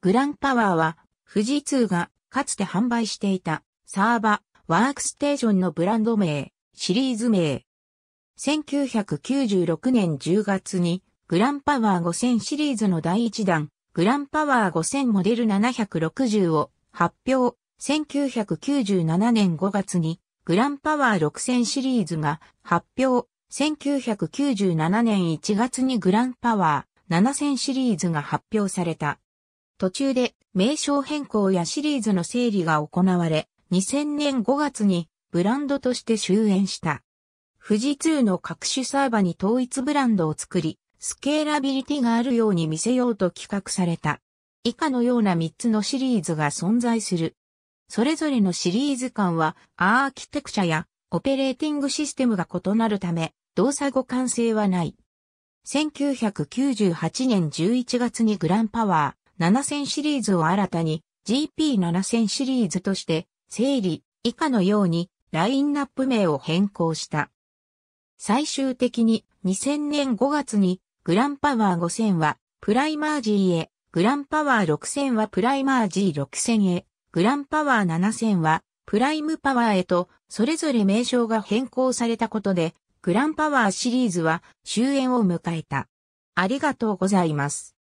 グランパワーは、富士通がかつて販売していたサーバ、ワークステーションのブランド名、シリーズ名。1996年10月に、グランパワー5000シリーズの第1弾、グランパワー5000モデル760を発表。1997年5月に、グランパワー6000シリーズが発表。1997年1月にグランパワー7000シリーズが発表された。途中で名称変更やシリーズの整理が行われ、2000年5月にブランドとして終焉した。富士通の各種サーバに統一ブランドを作り、スケーラビリティがあるように見せようと企画された。以下のような3つのシリーズが存在する。それぞれのシリーズ間はアーキテクチャやオペレーティングシステムが異なるため、動作互換性はない。1998年11月にグランパワー。7000シリーズを新たに GP7000 シリーズとして整理以下のようにラインナップ名を変更した。最終的に2000年5月にグランパワー5000はプライマージーへ、グランパワー6000はプライマージー6 0 0 0へ、グランパワー7000はプライムパワーへとそれぞれ名称が変更されたことでグランパワーシリーズは終焉を迎えた。ありがとうございます。